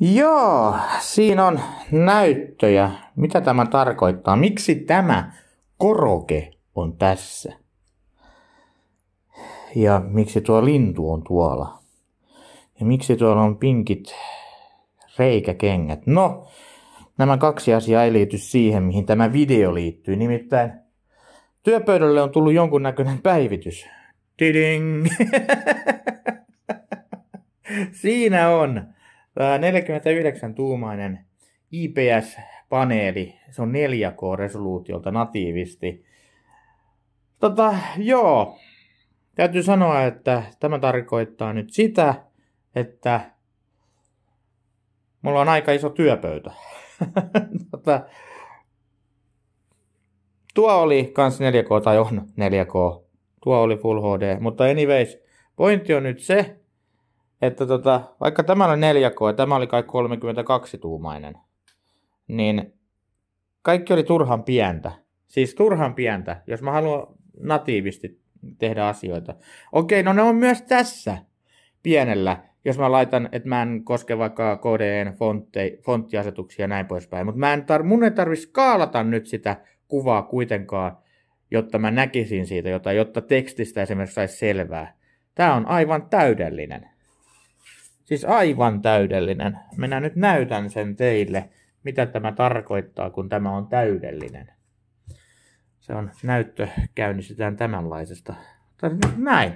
Joo, siinä on näyttöjä. Mitä tämä tarkoittaa? Miksi tämä koroke on tässä? Ja miksi tuo lintu on tuolla? Ja miksi tuolla on pinkit reikäkengät? No, nämä kaksi asiaa ei liity siihen, mihin tämä video liittyy. Nimittäin työpöydälle on tullut jonkunnäköinen päivitys. Tiding! Siinä on 49-tuumainen äh, IPS-paneeli, se on 4K-resoluutiolta natiivisti. Tota, joo, täytyy sanoa, että tämä tarkoittaa nyt sitä, että mulla on aika iso työpöytä. tota, tuo oli kans 4K, tai on 4K, tuo oli Full HD, mutta anyways, pointti on nyt se, että tota, vaikka tämä oli 4K, tämä oli kai 32-tuumainen, niin kaikki oli turhan pientä. Siis turhan pientä, jos mä haluan natiivisti tehdä asioita. Okei, no ne on myös tässä pienellä, jos mä laitan, että mä en koske vaikka KDEn fontte, fonttiasetuksia ja näin poispäin. Mutta mä en tar- mun ei tarvi skaalata nyt sitä kuvaa kuitenkaan, jotta mä näkisin siitä jotain, jotta tekstistä esimerkiksi saisi selvää. Tämä on aivan täydellinen. Siis aivan täydellinen. Minä nyt näytän sen teille, mitä tämä tarkoittaa, kun tämä on täydellinen. Se on näyttö, käynnistetään tämänlaisesta. Näin.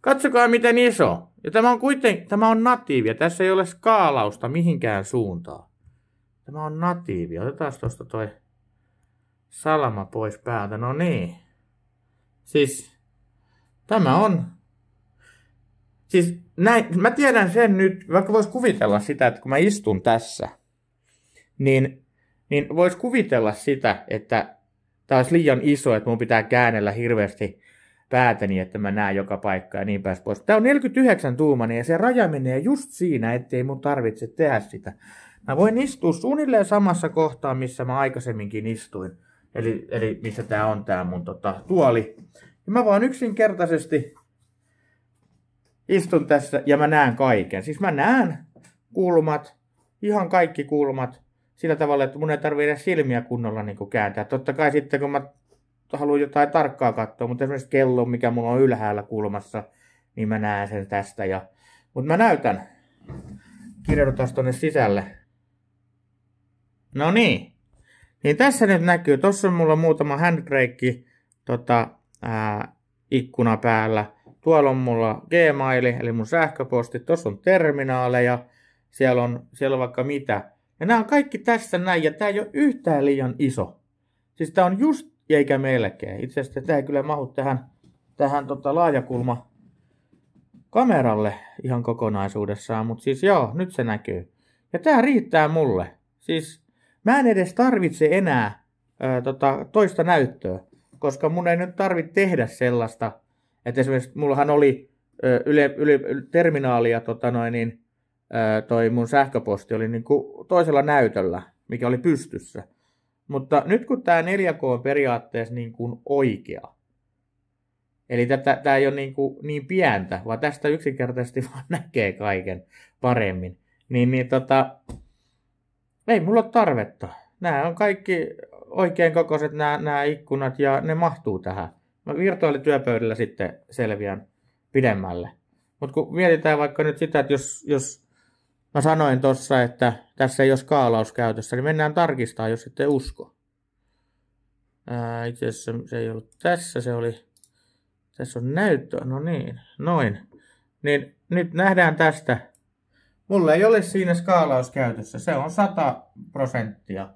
Katsokaa miten iso. Ja tämä on kuitenkin, tämä on ja Tässä ei ole skaalausta mihinkään suuntaan. Tämä on natiivi. Otetaan tuosta toi salama pois päältä. No niin. Siis tämä on siis näin, mä tiedän sen nyt, vaikka vois kuvitella sitä, että kun mä istun tässä, niin, niin vois kuvitella sitä, että tämä olisi liian iso, että mun pitää käännellä hirveästi päätäni, että mä näen joka paikka ja niin pääs pois. Tämä on 49 tuumani ja se raja menee just siinä, ettei mun tarvitse tehdä sitä. Mä voin istua suunnilleen samassa kohtaa, missä mä aikaisemminkin istuin. Eli, eli missä tämä on tämä mun tota, tuoli. Ja mä vaan yksinkertaisesti istun tässä ja mä näen kaiken. Siis mä näen kulmat, ihan kaikki kulmat, sillä tavalla, että mun ei tarvitse edes silmiä kunnolla niin kuin kääntää. Totta kai sitten, kun mä haluan jotain tarkkaa katsoa, mutta esimerkiksi kello, mikä mulla on ylhäällä kulmassa, niin mä näen sen tästä. Ja... Mutta mä näytän. Kirjoitetaan tuonne sisälle. No niin. Niin tässä nyt näkyy, Tuossa on mulla muutama handbrake tota, ää, ikkuna päällä tuolla on mulla Gmaili, eli mun sähköposti, tuossa on terminaaleja, siellä on, siellä on vaikka mitä. Ja nämä on kaikki tässä näin, ja tämä ei ole yhtään liian iso. Siis tämä on just eikä melkein. Itse asiassa tämä ei kyllä mahu tähän, tähän tota laajakulma kameralle ihan kokonaisuudessaan, mutta siis joo, nyt se näkyy. Ja tämä riittää mulle. Siis mä en edes tarvitse enää ää, tota, toista näyttöä, koska mun ei nyt tarvitse tehdä sellaista, että esimerkiksi mullahan oli yle, yle, terminaalia, tota noin, niin, toi mun sähköposti oli niin kuin toisella näytöllä, mikä oli pystyssä. Mutta nyt kun tämä 4K on periaatteessa niin kuin oikea, eli tämä ei ole niin, kuin niin pientä, vaan tästä yksinkertaisesti vaan näkee kaiken paremmin, niin, niin tota, ei mulla ole tarvetta. Nämä on kaikki oikein kokoiset nämä, nämä ikkunat ja ne mahtuu tähän. No, virtuaalityöpöydällä sitten selviän pidemmälle. Mutta kun mietitään vaikka nyt sitä, että jos, jos mä sanoin tuossa, että tässä ei ole skaalaus käytössä, niin mennään tarkistaa, jos ette usko. Ää, itse asiassa se ei ollut tässä, se oli, tässä on näyttö, no niin, noin. Niin nyt nähdään tästä. Mulla ei ole siinä skaalaus käytössä, se on 100 prosenttia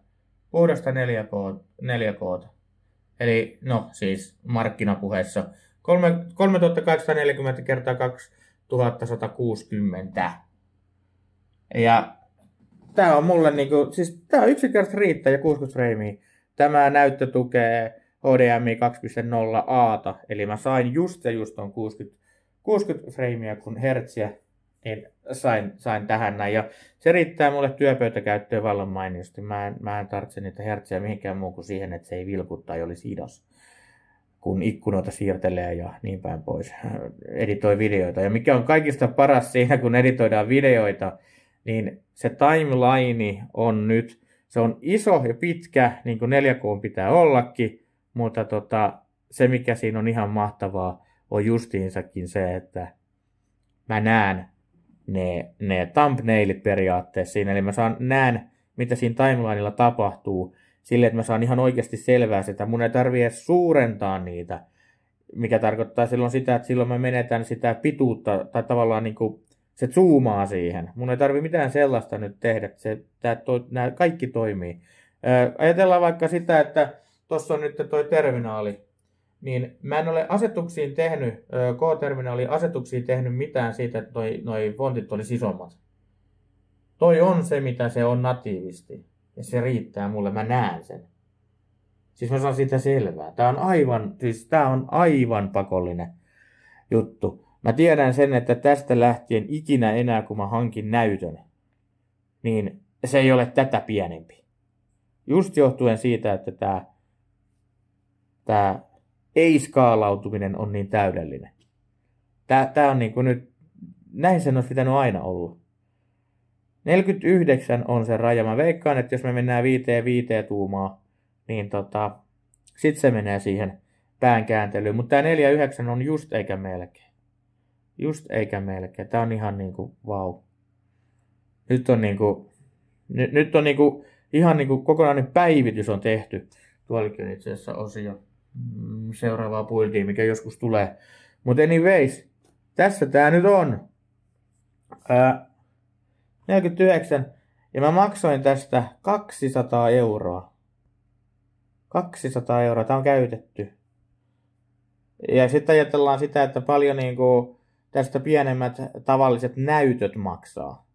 puhdasta 4K, 4K. Eli no siis markkinapuheessa 3840 kertaa 2160. Ja tämä on mulle niinku, siis tämä on yksinkertaisesti riittää ja 60 freimiä. Tämä näyttö tukee HDMI 2.0 a eli mä sain just ja just on 60, 60 freimiä kun hertsiä niin sain, sain tähän näin. Ja se riittää mulle työpöytäkäyttöön vallan mainiosti. Mä en, mä en tarvitse niitä hertsejä mihinkään muu kuin siihen, että se ei vilku tai olisi idos kun ikkunoita siirtelee ja niin päin pois, editoi videoita. Ja mikä on kaikista paras siinä, kun editoidaan videoita, niin se timeline on nyt, se on iso ja pitkä, niin kuin 4K pitää ollakin, mutta tota, se mikä siinä on ihan mahtavaa, on justiinsakin se, että mä näen ne, ne thumbnailit periaatteessa siinä, eli mä saan näen, mitä siinä timelineilla tapahtuu, sille, että mä saan ihan oikeasti selvää sitä, mun ei tarvitse suurentaa niitä, mikä tarkoittaa silloin sitä, että silloin mä menetän sitä pituutta, tai tavallaan niin kuin se zoomaa siihen. Mun ei tarvi mitään sellaista nyt tehdä, että se, tää, to, nämä kaikki toimii. Ää, ajatellaan vaikka sitä, että tuossa on nyt toi terminaali, niin mä en ole asetuksiin tehnyt, K-terminaali asetuksiin tehnyt mitään siitä, että noi, noi fontit olisi isommat. Toi on se, mitä se on natiivisti. Ja se riittää mulle, mä näen sen. Siis mä saan siitä selvää. Tää on aivan, siis tää on aivan pakollinen juttu. Mä tiedän sen, että tästä lähtien ikinä enää, kun mä hankin näytön, niin se ei ole tätä pienempi. Just johtuen siitä, että tämä tää ei-skaalautuminen on niin täydellinen. Tää on niin kuin nyt, näin sen olisi pitänyt aina olla. 49 on se raja. Mä veikkaan, että jos me mennään 5-5 tuumaa, niin tota, sit se menee siihen päänkääntelyyn. Mutta tämä 49 on just eikä melkein. Just eikä melkein. Tämä on ihan niinku vau. Wow. Nyt on niinku, nyt, nyt on niinku, ihan niinku kokonainen päivitys on tehty. Tuolikin itse asiassa osio. Mm, seuraavaa puiltiin, mikä joskus tulee. Mutta anyways, tässä tää nyt on. Ää, 49. Ja mä maksoin tästä 200 euroa. 200 euroa, tää on käytetty. Ja sitten ajatellaan sitä, että paljon niin kuin tästä pienemmät tavalliset näytöt maksaa.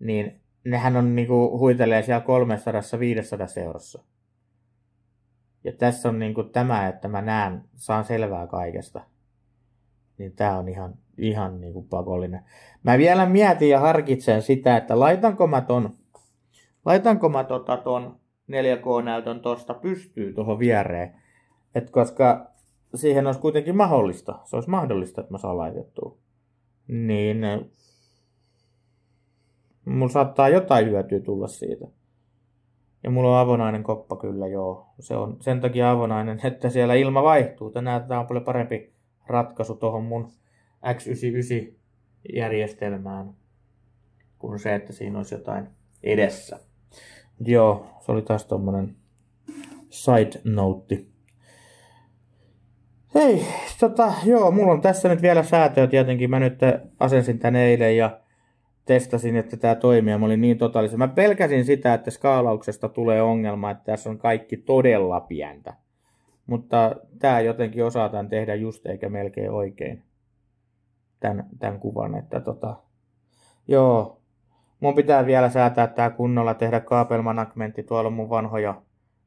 Niin nehän on niin kuin huitelee siellä 300-500 eurossa. Ja tässä on niin kuin tämä, että mä näen, saan selvää kaikesta. Niin tämä on ihan, ihan niin kuin pakollinen. Mä vielä mietin ja harkitsen sitä, että laitanko mä ton, laitanko mä tota ton 4K-näytön tosta pystyy tuohon viereen. Et koska siihen olisi kuitenkin mahdollista. Se olisi mahdollista, että mä saan laitettua. Niin mun saattaa jotain hyötyä tulla siitä. Ja mulla on avonainen koppa kyllä, joo. Se on sen takia avonainen, että siellä ilma vaihtuu. Tänään tämä on paljon parempi ratkaisu tuohon mun X99-järjestelmään kuin se, että siinä olisi jotain edessä. Joo, se oli taas tommonen side note. Hei, tota, joo, mulla on tässä nyt vielä säätöä tietenkin. Mä nyt asensin tän eilen ja testasin, että tämä toimii mä olin niin totaalisen. Mä pelkäsin sitä, että skaalauksesta tulee ongelma, että tässä on kaikki todella pientä. Mutta tämä jotenkin osataan tehdä just eikä melkein oikein tämän, tämän kuvan. Että tota, joo, mun pitää vielä säätää tämä kunnolla, tehdä kaapelmanagmentti, tuolla on mun vanhoja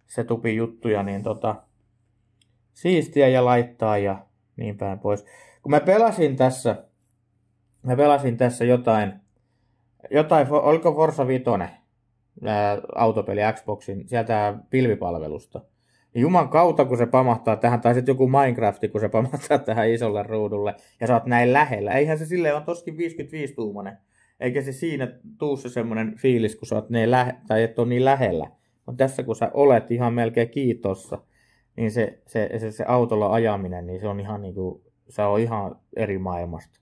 setupi juttuja, niin tota, siistiä ja laittaa ja niin päin pois. Kun mä pelasin tässä, mä pelasin tässä jotain jotain, oliko Forza 5 autopeli Xboxin sieltä pilvipalvelusta. Niin juman kautta, kun se pamahtaa tähän, tai sitten joku Minecraft, kun se pamahtaa tähän isolle ruudulle, ja sä oot näin lähellä. Eihän se silleen on toskin 55 tuumane. Eikä se siinä tuu se semmoinen fiilis, kun sä oot niin lähe, tai et ole niin lähellä. Mutta tässä kun sä olet ihan melkein kiitossa, niin se, se, se, se autolla ajaminen, niin se on ihan niinku, se on ihan eri maailmasta.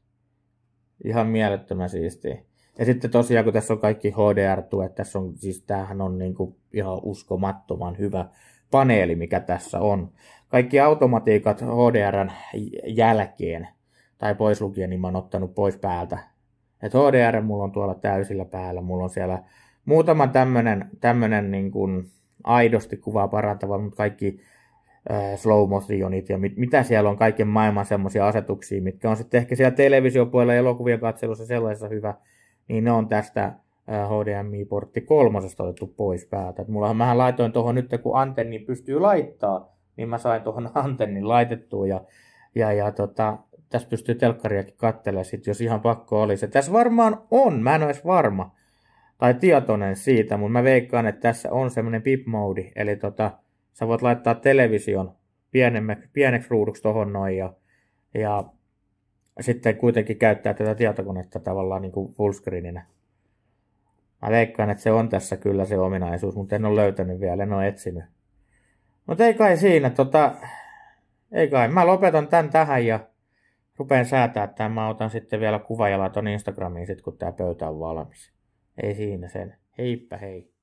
Ihan mielettömän siistiä. Ja sitten tosiaan, kun tässä on kaikki HDR-tuet, tässä on, siis tämähän on niin kuin ihan uskomattoman hyvä paneeli, mikä tässä on. Kaikki automatiikat HDRn jälkeen, tai pois lukien, niin mä oon ottanut pois päältä. Et HDR mulla on tuolla täysillä päällä, mulla on siellä muutama tämmönen, tämmönen niin kuin aidosti kuvaa parantava, mutta kaikki slow motionit ja mit, mitä siellä on, kaiken maailman semmoisia asetuksia, mitkä on sitten ehkä siellä televisiopuolella elokuvien katselussa sellaisessa hyvä, niin ne on tästä HDMI-portti kolmosesta otettu pois päältä. Et mullahan mähän laitoin tuohon nyt, kun antenni pystyy laittaa, niin mä sain tuohon antennin laitettua ja, ja, ja tota, tässä pystyy telkkariakin katselemaan sit, jos ihan pakko oli, se tässä varmaan on, mä en ole edes varma tai tietoinen siitä, mutta mä veikkaan, että tässä on semmoinen pip mode, eli tota, sä voit laittaa television pienemmäksi, pieneksi ruuduksi tuohon noin ja, ja sitten kuitenkin käyttää tätä tietokonetta tavallaan niin kuin fullscreeninä. Mä leikkaan, että se on tässä kyllä se ominaisuus, mutta en ole löytänyt vielä, en ole etsinyt. Mutta ei kai siinä, tota, ei kai. Mä lopetan tämän tähän ja rupean säätää tämän. Mä otan sitten vielä kuva ja laitan Instagramiin, sit kun tämä pöytä on valmis. Ei siinä sen. Heippa hei.